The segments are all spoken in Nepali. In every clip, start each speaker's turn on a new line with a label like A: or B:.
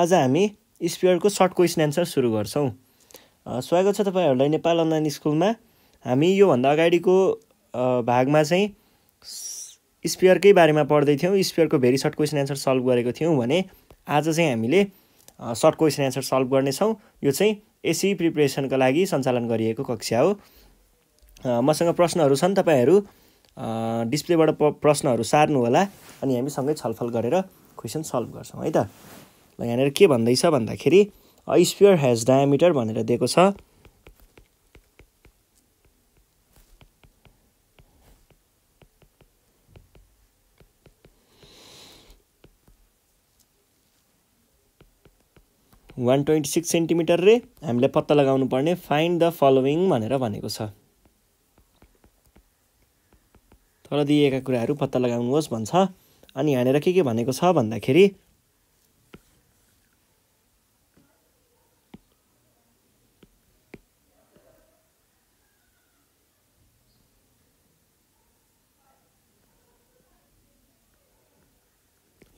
A: आज हामी स्पियरको सर्ट क्वेसन एन्सर सुरु गर्छौँ स्वागत छ तपाईँहरूलाई नेपाल अनलाइन स्कुलमा हामी योभन्दा अगाडिको भागमा चाहिँ स्पियरकै बारेमा पढ्दै थियौँ स्पियरको very short question answer solve गरेको थियौँ भने आज चाहिँ हामीले सर्ट क्वेसन एन्सर सल्भ गर्नेछौँ यो चाहिँ एसी प्रिपरेसनको लागि सञ्चालन गरिएको कक्षा हो मसँग प्रश्नहरू छन् तपाईँहरू डिस्प्लेबाट प्रश्नहरू सार्नुहोला अनि हामी सँगै छलफल गरेर क्वेसन सल्भ गर्छौँ है त यहाँनिर के भन्दैछ भन्दाखेरि स्पियर हेज डायमिटर भनेर दिएको छ वान ट्वेन्टी सिक्स सेन्टिमिटर रे हामीले पत्ता लगाउनु पर्ने फाइन्ड द फलोइङ भनेर भनेको छ तल दिएका कुराहरू पत्ता लगाउनुहोस् भन्छ अनि यहाँनिर के के भनेको छ भन्दाखेरि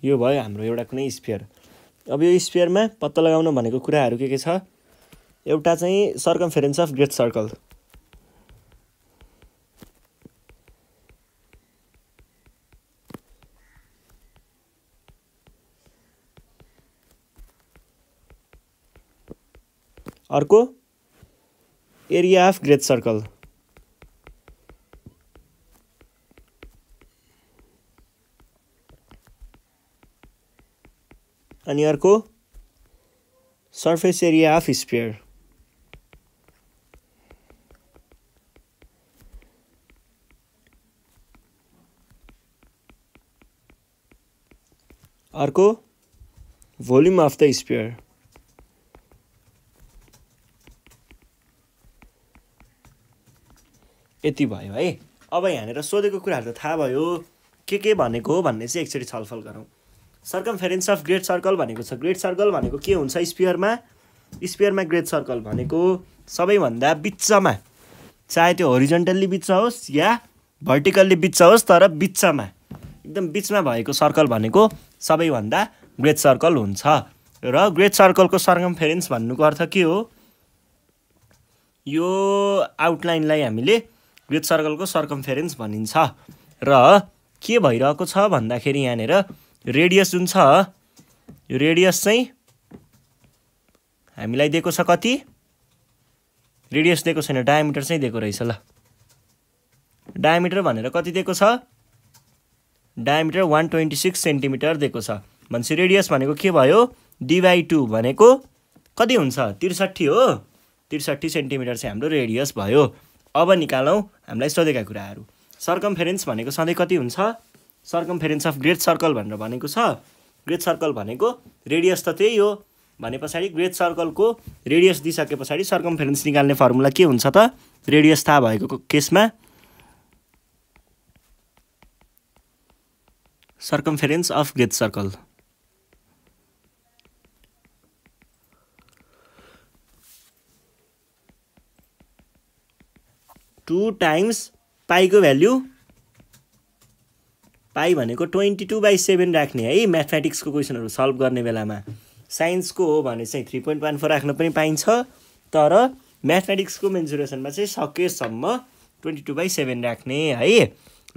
A: यो भयो हाम्रो एउटा कुनै स्पेयर अब यो स्पेयरमा पत्ता लगाउन भनेको कुराहरू के के छ एउटा चाहिँ फेरेन्स अफ ग्रेट सर्कल अर्को एरिया अफ ग्रेट सर्कल अनि अर्को सर्फेस एरिया अफ स्पियर अर्को भोल्युम अफ द स्पियर यति भयो है अब यहाँनिर सोधेको कुराहरू त थाहा भयो के के भनेको हो भन्ने चाहिँ एकचोटि छलफल गरौँ सर्कम अफ ग्रेट सर्कल भनेको छ ग्रेट सर्कल भनेको के हुन्छ स्पियरमा स्पियरमा ग्रेट सर्कल भनेको सबैभन्दा बिचमा चाहे त्यो होरिजेन्टल्ली बिच होस् या भर्टिकल्ली बिच होस् तर बिचमा एकदम बिचमा भएको सर्कल भनेको सबैभन्दा ग्रेट सर्कल हुन्छ र ग्रेट सर्कलको सर्कम फेरेन्स भन्नुको अर्थ के हो यो आउटलाइनलाई हामीले ग्रेट सर्कलको सर्कम फेरेन्स भनिन्छ र के भइरहेको छ भन्दाखेरि यहाँनिर रेडियस जुन छ यो रेडियस चाहिँ हामीलाई दिएको छ कति रेडियस दिएको छैन डायमिटर चाहिँ दिएको रहेछ ल डायमिटर भनेर कति दिएको छ diameter one twenty six centimeter दिएको छ भनेपछि रेडियस भनेको के भयो डिवाई टू भनेको कति हुन्छ त्रिसठी हो त्रिसठी सेन्टिमिटर चाहिँ हाम्रो रेडियस भयो अब निकालौँ हामीलाई सोधेका कुराहरू सर्कम्फेरेन्स भनेको सधैँ कति हुन्छ सर्कमफेरेन्स अफ ग्रेट सर्कल भनेर भनेको छ ग्रेट सर्कल भनेको रेडियस त त्यही हो भने पछाडि ग्रेट सर्कलको रेडियस दिइसके पछाडि सर्कमफेरेन्स निकाल्ने फर्मुला के हुन्छ त रेडियस थाहा भएको केसमा circumference of great circle two times पाइको भ्याल्यु पाई भनेको ट्वेन्टी टू बाई सेभेन राख्ने है म्याथमेटिक्सको क्वेसनहरू सल्भ गर्ने बेलामा साइन्सको हो भने चाहिँ थ्री पोइन्ट वान फोर राख्न पनि पाइन्छ तर म्याथमेटिक्सको मेन्जुरेसनमा चाहिँ सकेसम्म ट्वेन्टी टू बाई सेभेन राख्ने है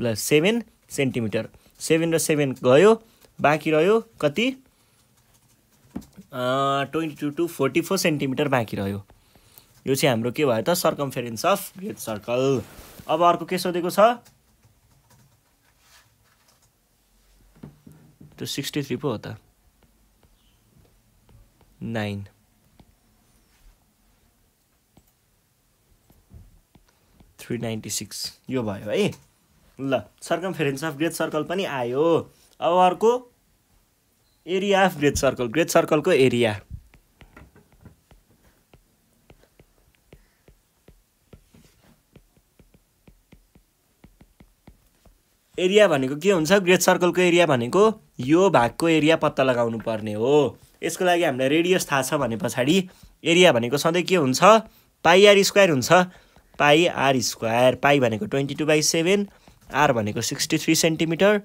A: ल सेभेन सेन्टिमिटर सेभेन र सेभेन गयो बाँकी रह्यो कति twenty two two forty four centimeter बाँकी रह्यो यो चाहिँ हाम्रो के भयो त सर्कम्फेरेन्स अफ ग्रेट सर्कल अब अर्को के सोधेको छ त्यो सिक्सटी थ्री पो हो त नाइन थ्री नाइन्टी सिक्स यो भयो है ल circumference of great circle पनि आयो अब अर्को area of great circle great सर्कलको एरिया एरिया भनेको के हुन्छ ग्रेट सर्कलको एरिया भनेको यो भागको एरिया पत्ता लगाउनु पर्ने हो यसको लागि हामीलाई रेडियस थाहा छ भने पछाडि एरिया भनेको सधैँ के हुन्छ पाइआर स्क्वायर हुन्छ आर स्क्वायर पाइ भनेको twenty two by seven r भनेको सिक्सटी थ्री सेन्टिमिटर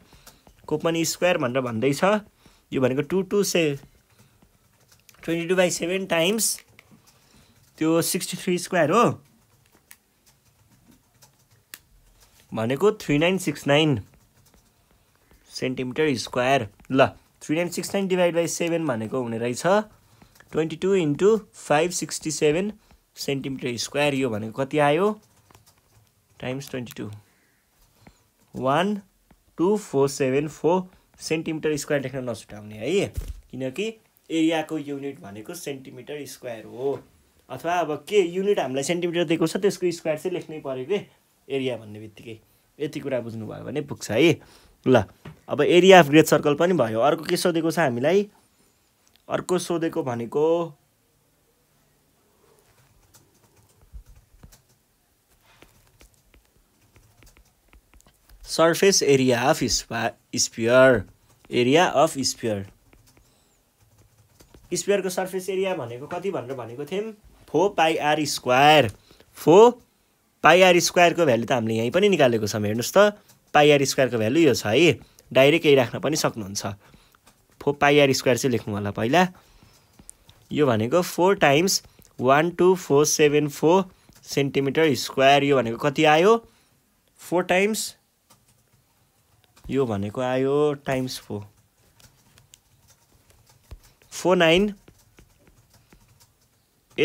A: पनि स्क्वायर भनेर भन्दैछ यो भनेको टु टू से twenty two by seven times त्यो सिक्सटी थ्री स्क्वायर हो भनेको three nine six nine centimeter square ल three nine six nine divide by seven भनेको हुने रहेछ twenty two into five sixty seven centimeter square यो भनेको कति आयो times twenty two one two four seven four centimeter square लेख्न नछुटाउने है किनकि एरियाको युनिट भनेको सेन्टिमिटर स्क्वायर हो अथवा अब के युनिट हामीलाई सेन्टिमिटर दिएको छ त्यसको स्क्वायर चाहिँ लेख्नै पऱ्यो कि एरिया भन्ने बित्तिकै यति कुरा बुझ्नुभयो भने पुग्छ है ल अब एरिया अफ ग्रेट सर्कल पनि भयो अर्को के सोधेको छ हामीलाई अर्को सोधेको भनेको सर्फेस एरिया अफ स्पा स्पियर एरिया अफ स्पियर स्पियरको सर्फेस एरिया भनेको कति भनेर भनेको थियौँ four pi r square four pi r स्क्वायरको भ्यालु त हामीले यहीँ पनि निकालेको छौँ हेर्नुहोस् त पाइआर स्क्वायरको भ्यालु यो छ है डाइरेक्ट यही राख्न पनि सक्नुहुन्छ फो पाइआर स्क्वायर चाहिँ लेख्नु होला पहिला यो भनेको four times one two four seven four centimeter square यो भनेको कति आयो फोर टाइम्स यो भनेको आयो times four four nine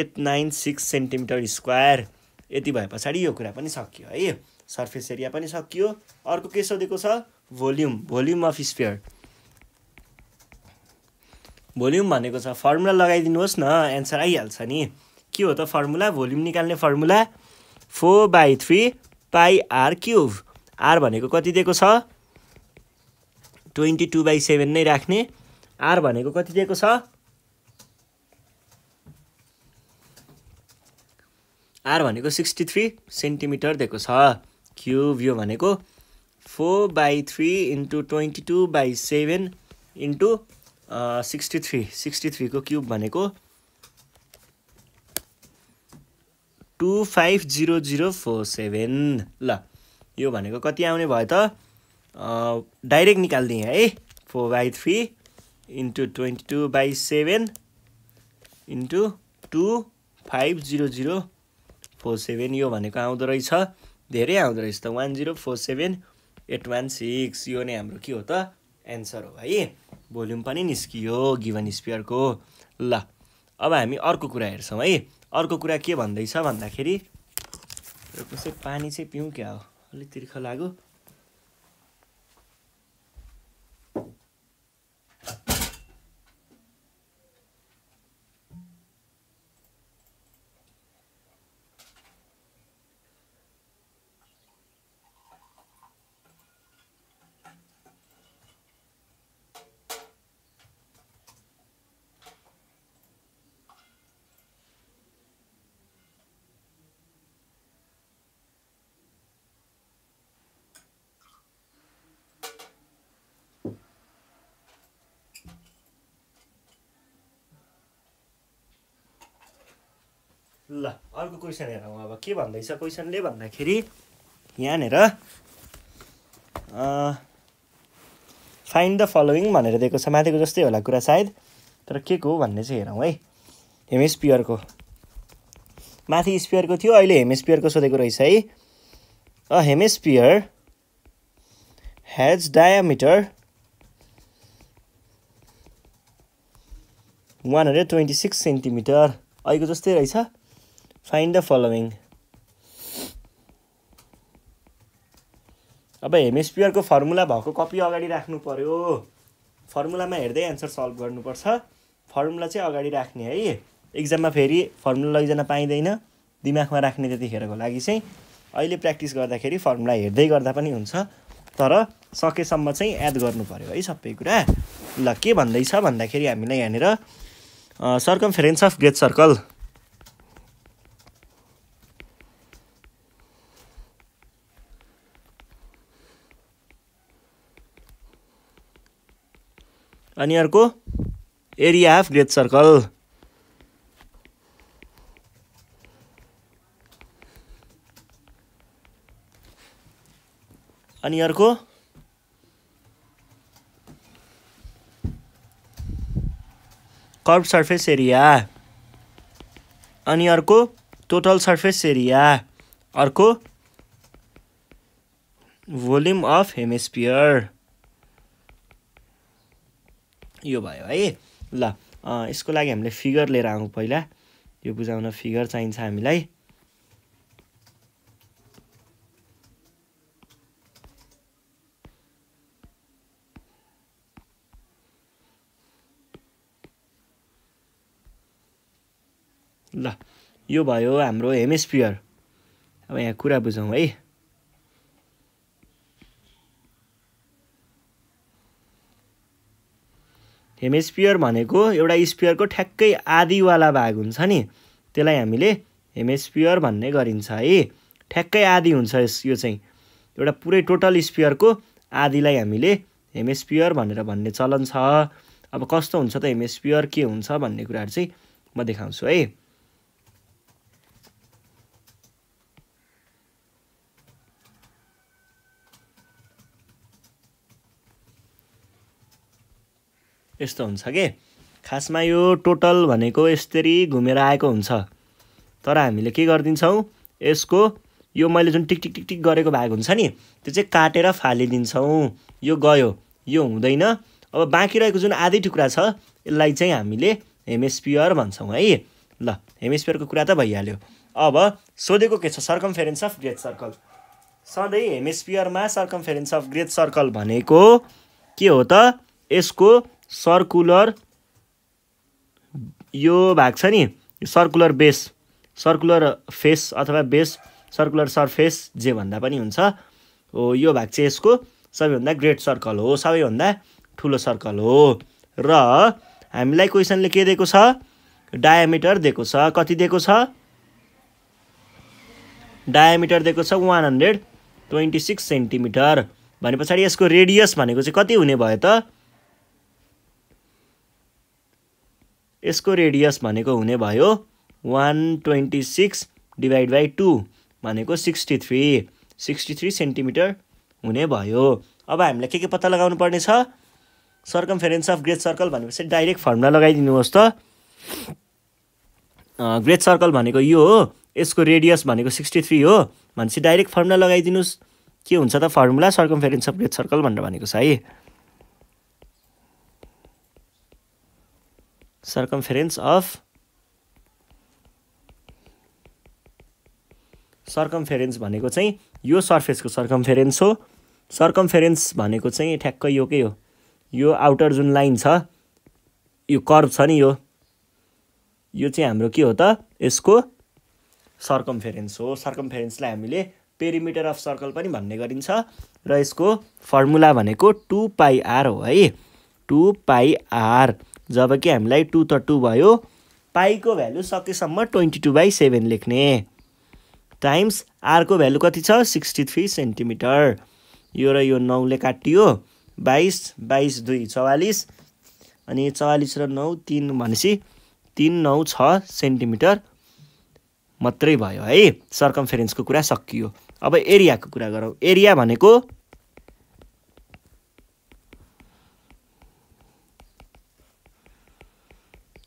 A: eight nine six centimeter square यति भए पछाडि यो कुरा पनि सकियो है सर्फेस एरिया पनि सकियो अर्को के सोधेको छ volume volume of sphere volume भनेको छ फर्मुला लगाइदिनुहोस् न एन्सर आइहाल्छ नि के हो त फर्मुला भोल्युम निकाल्ने formula four by three pi r cube r भनेको कति दिएको छ ट्वेन्टी टू बाई सेभेन नै राख्ने आर भनेको कति दिएको छ आर भनेको सिक्सटी थ्री सेन्टिमिटर दिएको छ क्युब यो भनेको four by three into twenty two by seven into sixty three sixty थ्रीको क्युब भनेको two five zero zero four seven ल यो भनेको कति आउने भयो त डाइरेक्ट निकालिदिएँ है four by three into twenty two by seven into two five zero zero four seven यो भनेको आउँदो रहेछ धेरै आउँदो रहेछ त one zero four seven eight one six यो नै हाम्रो के हो त एन्सर हो है भोल्युम पनि निस्कियो गिभन स्पियरको ल अब हामी अर्को कुरा हेर्छौँ है अर्को कुरा के भन्दैछ भन्दाखेरि पानी चाहिँ पिउँ क्या हो अलिक तिर्ख लाग्यो ल अर्को क्वेसन हेरौँ अब के भन्दैछ क्वेसनले भन्दाखेरि यहाँनिर फाइन्ड द फलोइङ भनेर दिएको छ माथिको जस्तै होला कुरा सायद तर के को भन्ने चाहिँ हेरौँ है हेमेस्पियरको माथि स्पियरको थियो अहिले हेमेस्पियरको सोधेको रहेछ है uh hemisphere has diameter one hundred twenty six centimeter अहिलेको जस्तै रहेछ फाइन द फलोइङ अब हेमेस्पियरको फर्मुला भएको कपी अगाडि राख्नु पऱ्यो फर्मुलामा हेर्दै एन्सर सल्भ गर्नुपर्छ फर्मुला चाहिँ अगाडि राख्ने है इक्जाममा फेरि फर्मुला लैजान पाइँदैन दिमागमा राख्ने त्यतिखेरको लागि चाहिँ अहिले प्र्याक्टिस गर्दाखेरि फर्मुला हेर्दै गर्दा पनि हुन्छ तर सकेसम्म चाहिँ याद गर्नु पऱ्यो है सबै कुरा ल के भन्दैछ भन्दाखेरि हामीलाई यहाँनिर circumference of great circle अनि अर्को एरिया अफ ग्रेट सर्कल अनि अर्को कर्ब सर्फेस एरिया अनि अर्को टोटल सर्फेस एरिया अर्को भोल्युम अफ हेमेस्पियर यो भयो है ल यसको लागि हामीले फिगर लिएर आउँ पहिला यो बुझाउन फिगर चाहिन्छ हामीलाई ल यो भयो हाम्रो हेमिस्फियर अब यहाँ कुरा बुझौँ है हेमेस्पियर भनेको एउटा स्पियरको ठ्याक्कै आधीवाला भाग हुन्छ नि त्यसलाई हामीले हेमेस्पियर भन्ने गरिन्छ है ठ्याक्कै आधी हुन्छ यस यो चाहिँ एउटा पुरै टोटल स्पियरको आधीलाई हामीले हेमेस्पियर भनेर भन्ने चलन छ अब कस्तो हुन्छ त हेमेस्पियर के हुन्छ भन्ने कुराहरू चाहिँ म देखाउँछु है यस्तो हुन्छ के खासमा यो टोटल भनेको यसरी घुमेर आएको हुन्छ तर हामीले के गरिदिन्छौँ यसको यो मैले जुन टिक टिक टिक टिक गरेको भाग हुन्छ नि त्यो चाहिँ काटेर फालिदिन्छौँ यो गयो यो हुँदैन अब बाँकी रहेको जुन आधी टुक्रा छ यसलाई चाहिँ हामीले हेमेस्पियर भन्छौँ है ल हेमेस्पियरको कुरा त भइहाल्यो अब सोधेको के छ सर्कमफेरेन्स अफ ग्रेट सर्कल सधैँ हेमेस्पियरमा सर्कमफेरेन्स अफ ग्रेट सर्कल भनेको के हो त यसको सर्कुलर यो भाग छ नि सर्कुलर बेस सर्कुलर फेस अथवा बेस सर्कुलर सर्फेस जे भन्दा पनि हुन्छ हो यो भाग चाहिँ यसको सबैभन्दा ग्रेट सर्कल हो सबैभन्दा ठुलो सर्कल हो र हामीलाई क्वेसनले के दिएको छ डायामिटर दिएको छ कति दिएको छ डायामिटर दिएको छ one hundred twenty six centimeter भने पछाडि यसको रेडियस भनेको चाहिँ कति हुने भयो त यसको रेडियस भनेको हुने भयो one twenty six divide by two भनेको sixty three sixty three centimeter हुने भयो अब हामीलाई के के पत्ता लगाउनु पर्ने छ circumference of great circle भनेपछि डाइरेक्ट फर्मुला लगाइदिनुहोस् त ग्रेट सर्कल भनेको यो हो यसको रेडियस भनेको सिक्सटी थ्री हो भनेपछि डाइरेक्ट फर्मुला लगाइदिनुहोस् के हुन्छ त formula circumference of great circle भनेर भनेको छ है circumference अफ सर्कम्फेरेन्स भनेको चाहिँ यो सर्फेसको सर्कम्फेरेन्स हो सर्कमफेरेन्स भनेको चाहिँ ठ्याक्कै यो के हो यो आउटर जुन लाइन छ यो कर्भ छ नि यो यो चाहिँ हाम्रो के हो त यसको सर्कमफेरेन्स हो सर्कम्फेरेन्सलाई हामीले पेरिमिटर अफ सर्कल पनि भन्ने गरिन्छ र यसको फर्मुला भनेको टु पाइआर हो है टु पाइआर जब कि हामीलाई टू त टू भयो पाईको भ्यालु सकेसम्म ट्वेन्टी टू बाई सेभेन लेख्ने टाइम्स आरको भ्यालु कति छ सिक्सटी थ्री सेन्टिमिटर यो र यो नौले काटियो बाइस बाइस दुई चौवालिस अनि चौवालिस र नौ तिन भनेपछि तिन नौ छ सेन्टिमिटर मात्रै भयो है सर्कमफेरेन्सको कुरा सकियो अब एरियाको कुरा गरौँ एरिया भनेको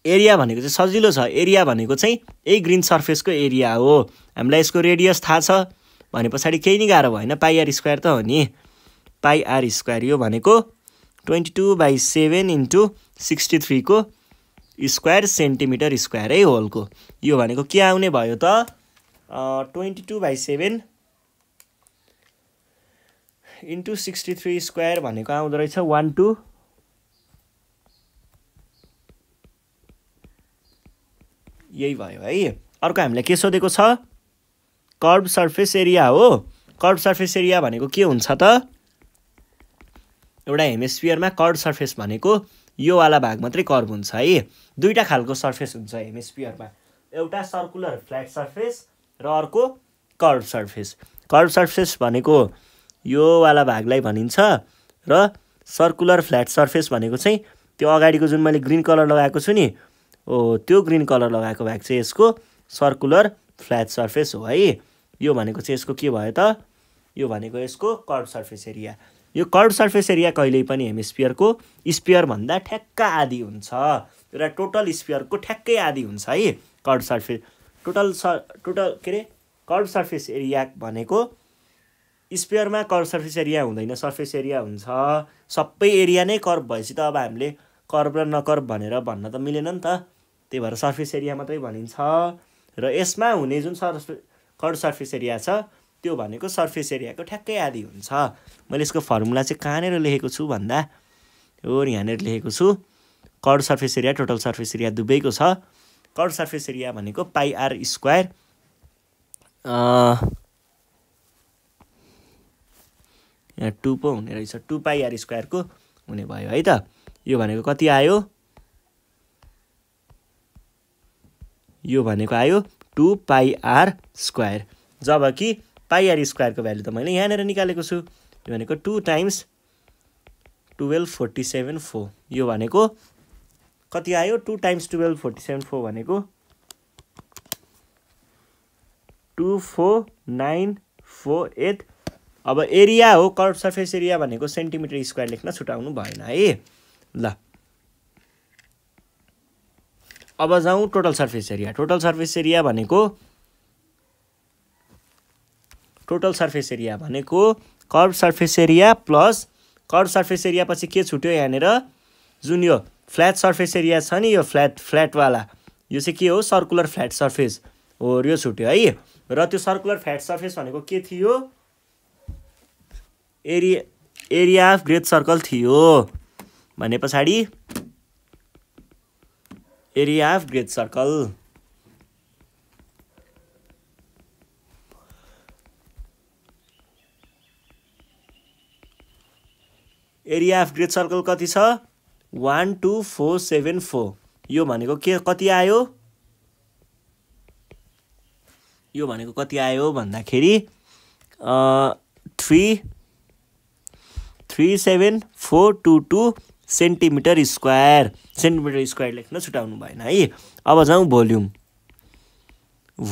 A: एरिया भनेको चाहिँ सजिलो छ एरिया भनेको चाहिँ यही ग्रिन सर्फेसको एरिया हो हामीलाई यसको रेडियस थाहा छ भने पछाडि केही नै गाह्रो भएन पाइआर स्क्वायर त हो नि पाइआर स्क्वायर यो भनेको twenty two by seven into sixty थ्रीको स्क्वायर सेन्टिमिटर स्क्वायरै होलको यो भनेको के आउने भयो त twenty two by seven into sixty three square भनेको आउँदो रहेछ वान टू यही भयो है अर्को हामीलाई के सोधेको छ कर्ब सर्फेस एरिया हो कर्ब सर्फेस एरिया भनेको के हुन्छ त एउटा हेमेस्फियरमा कर्ड सर्फेस भनेको योवाला भाग मात्रै कर्ब हुन्छ है दुईवटा खालको सर्फेस हुन्छ हेमेस्फियरमा एउटा सर्कुलर फ्ल्याट सर्फेस र अर्को कर्ब सर्फेस कर्ब सर्फेस भनेको योवाला भागलाई भनिन्छ र सर्कुलर फ्ल्याट सर्फेस भनेको चाहिँ त्यो अगाडिको जुन मैले ग्रिन कलर लगाएको छु नि त्यो ग्रिन कलर लगाएको भएको चाहिँ यसको सर्कुलर फ्ल्याट सर्फेस हो है यो भनेको चाहिँ यसको के भयो त यो भनेको यसको कर्ड सर्फेस एरिया यो कर्ड सर्फेस एरिया कहिल्यै पनि हेमस्पियरको स्पियरभन्दा ठ्याक्क आदि हुन्छ एउटा टोटल स्पियरको ठ्याक्कै आदि हुन्छ है कर्ड सर्फेस टोटल सर् टोटल के अरे कर्ड सर्फेस एरिया भनेको स्पियरमा कर्भ सर्फेस एरिया हुँदैन सर्फेस एरिया हुन्छ सबै एरिया नै कर्भ भएपछि त अब हामीले कर्भ र नकर्भ भनेर भन्न त मिलेन नि त त्यही भएर सर्फेस एरिया मात्रै भनिन्छ र यसमा हुने जुन सर्फ कर्ड सर्फेस एरिया छ त्यो भनेको सर्फेस एरियाको ठ्याक्कै आदि हुन्छ मैले यसको फर्मुला चाहिँ कहाँनिर लेखेको छु भन्दा हो यहाँनिर लेखेको छु curved surface area total surface area दुवैको छ कर्ड सर्फेस एरिया भनेको पाइआर स्क्वायर यहाँ टु पो हुने रहेछ टु पाइआर स्क्वायरको हुने भयो है त यो भनेको कति आयो यो भनेको आयो टु पाइआर स्क्वायर जब कि पाइआर स्क्वायरको भ्यालु त मैले यहाँनिर निकालेको छु यो भनेको two times twelve forty seven four यो भनेको कति आयो two times twelve forty seven four भनेको two four nine four eight अब एरिया हो कर्भ सर्फेस एरिया भनेको सेन्टिमिटर स्क्वायर लेख्न छुट्याउनु भएन है ल अब जाउँ total surface area total surface area भनेको टोटल सर्फेस एरिया भनेको curve surface area plus curve surface area पछि के छुट्यो यहाँनिर जुन यो फ्ल्याट सर्फेस एरिया छ नि यो फ्ल्याट फ्ल्याटवाला यो चाहिँ के हो सर्कुलर फ्ल्याट सर्फेस हो यो छुट्यो है र त्यो सर्कुलर फ्ल्याट सर्फेस भनेको के थियो area area of great circle थियो भने पछाडि area of great circle area of great circle कति छ one two four seven four यो भनेको के कति आयो यो भनेको कति आयो भन्दाखेरि three three seven four two two centimeter square centimeter square लेख्न छुट्याउनु भएन है अब जाउँ भोल्युम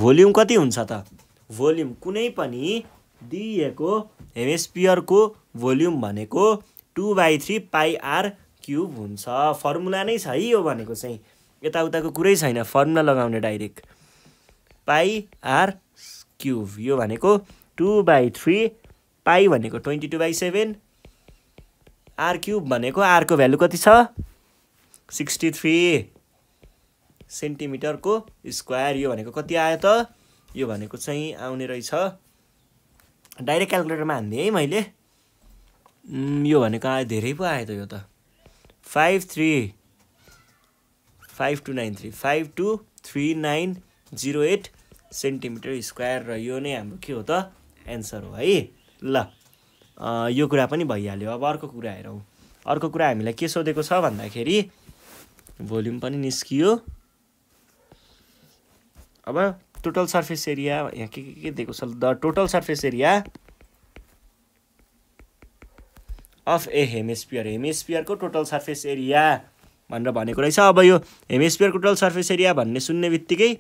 A: भोल्युम कति हुन्छ त भोल्युम कुनै पनि दिइएको हेमेस्पियरको भोल्युम भनेको two by three pi r cube हुन्छ फर्मुला नै छ है यो भनेको चाहिँ यताउताको कुरै छैन फर्मुला लगाउने डाइरेक्ट पाइआर क्युब यो भनेको टु बाई थ्री पाई भनेको twenty two by seven r cube भनेको आरको भ्यालु कति छ सिक्सटी थ्री सेन्टिमिटरको स्क्वायर यो भनेको कति आयो त यो भनेको चाहिँ आउने रहेछ डाइरेक्ट क्यालकुलेटरमा हान्दिएँ है मैले यो भनेको आयो धेरै पो आयो त यो त five three five two nine three five two three nine zero eight centimeter square र यो नै हाम्रो के हो त एन्सर हो है ल यो कुरा पनि भइहाल्यो अब अर्को कुरा हेरौँ अर्को कुरा हामीलाई के सोधेको छ भन्दाखेरि भोल्युम पनि निस्कियो अब टोटल सर्फेस एरिया यहाँ के के दिएको छ the total surface area of a hemisphere हेमेस्पियरको टोटल सर्फेस एरिया भनेर भनेको रहेछ अब यो हेमेस्पियरको टोटल सर्फेस एरिया भन्ने सुन्ने बित्तिकै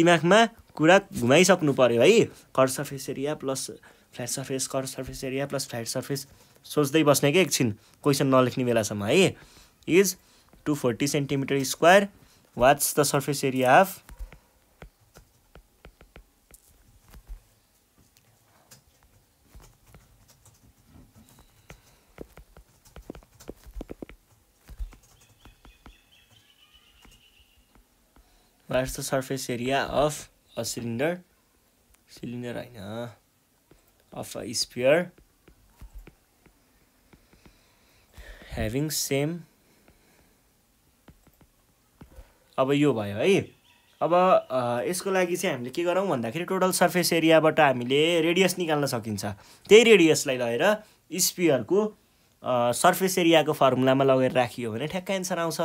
A: दिमागमा कुरा घुमाइसक्नु पऱ्यो है curve surface area plus flat surface curve surface area plus flat surface सोच्दै बस्ने क्या एकछिन क्वेसन नलेख्ने बेलासम्म है is To forty centimeter square what's the surface area of what's the surface area of a cylinder cylinder right? होइन of a sphere having same अब यो भयो है अब यसको लागि चाहिँ हामीले के गरौँ भन्दाखेरि टोटल सर्फेस एरियाबाट हामीले रेडियस निकाल्न सकिन्छ त्यही रेडियसलाई लगेर स्पियरको सर्फेस एरियाको फर्मुलामा लगेर राखियो भने ठ्याक्कै एन्सर आउँछ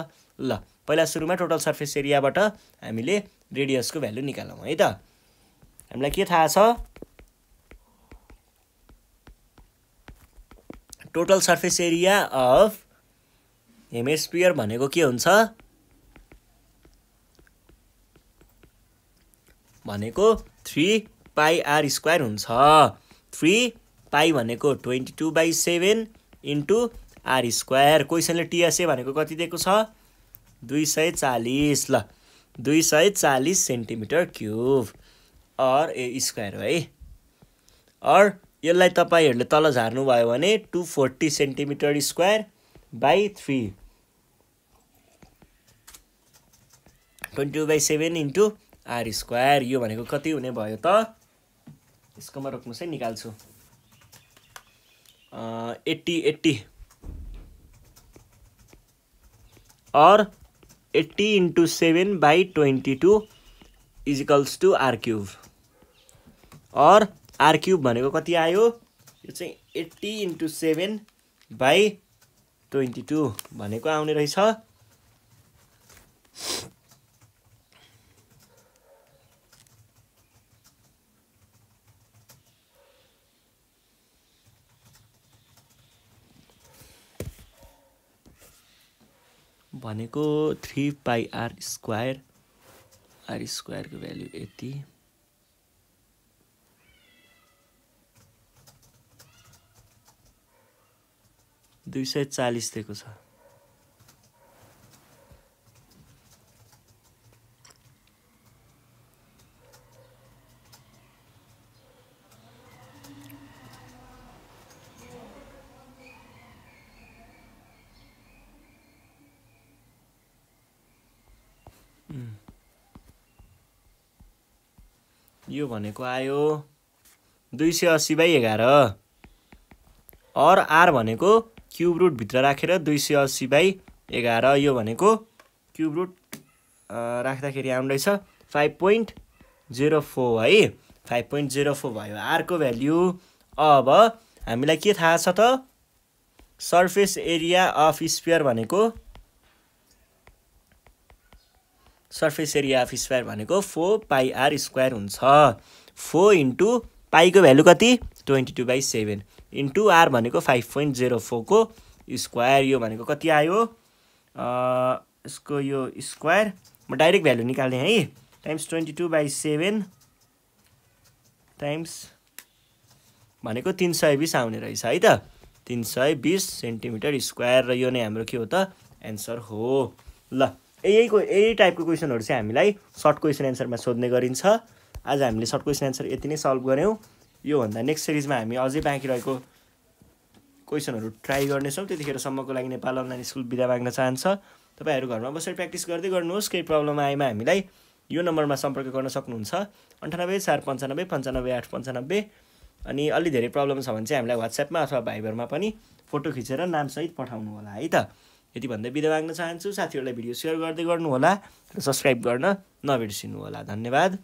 A: ल पहिला सुरुमा टोटल सर्फेस एरियाबाट हामीले रेडियसको भ्यालु निकालौँ है त हामीलाई के थाहा छ total surface area of hemisphere भनेको के हुन्छ भनेको थ्री पाई आर स्क्वायर हुन्छ थ्री पाई भनेको twenty two by seven into r square क्वेसनले टिएसए भनेको कति दिएको छ दुई सय चालिस ल दुई सय चालिस centimeter cube or a square हो है अर यसलाई तपाईँहरूले तल झार्नुभयो भने two forty centimeter square by three twenty two by seven into r square यो भनेको कति हुने भयो त यसकोमा रोक्नुहोस् है निकाल्छु eighty eighty or eighty into seven by twenty two equals to r cube or r cube भनेको कति आयो यो चाहिँ eighty into seven by twenty two भनेको आउने रहेछ भनेको three pi r square r स्क्वायरको भ्याल्यु यति दुई सय चालिस दिएको छ भनेको आयो दुई सय अस्सी बाई एघार अर आर भनेको क्युब रुटभित्र राखेर दुई सय अस्सी बाई एघार यो भनेको क्युब रुट राख्दाखेरि आउनु रहेछ फाइभ पोइन्ट जेरो फोर है फाइभ पोइन्ट जेरो फोर भयो आरको भ्याल्यु अब हामीलाई के थाहा छ त सर्फेस एरिया अफ स्पियर भनेको सर्फेस एरिया अफ स्क्वायर भनेको फोर पाई आर स्क्वायर हुन्छ फोर इन्टु पाइको भ्यालु कति twenty two by seven into r भनेको फाइभ पोइन्ट जेरो फोरको स्क्वायर यो भनेको कति आयो यसको यो स्क्वायर म डाइरेक्ट भ्यालु निकाल्ने है times twenty two by seven times भनेको तिन सय बिस आउने रहेछ है त तिन सय बिस सेन्टिमिटर स्क्वायर र यो नै हाम्रो के हो त एन्सर हो ल यही यही टाइपको क्वेसनहरू चाहिँ हामीलाई सर्ट क्वेसन एन्सरमा सोध्ने गरिन्छ आज हामीले सर्ट क्वेसन एन्सर यति नै सल्भ गऱ्यौँ योभन्दा नेक्स्ट सिरिजमा हामी अझै बाँकी रहेको क्वेसनहरू ट्राई गर्नेछौँ त्यतिखेरसम्मको लागि नेपाल अनलाइन स्कुल बिदा माग्न चाहन्छ तपाईँहरू घरमा बसेर प्र्याक्टिस गर्दै गर्नुहोस् केही प्रब्लम आएमा हामीलाई यो नम्बरमा सम्पर्क गर्न सक्नुहुन्छ अन्ठानब्बे चार पन्चानब्बे पन्चानब्बे आठ पन्चानब्बे अनि अलि धेरै प्रब्लम छ भने चाहिँ हामीलाई वाट्सएपमा अथवा भाइबरमा पनि फोटो खिचेर नामसहित पठाउनु होला है त यति भन्दै बिदा माग्न चाहन्छु साथीहरूलाई भिडियो सेयर गर्दै गर्नुहोला र सब्सक्राइब गर्न नबिर्सिनु होला धन्यवाद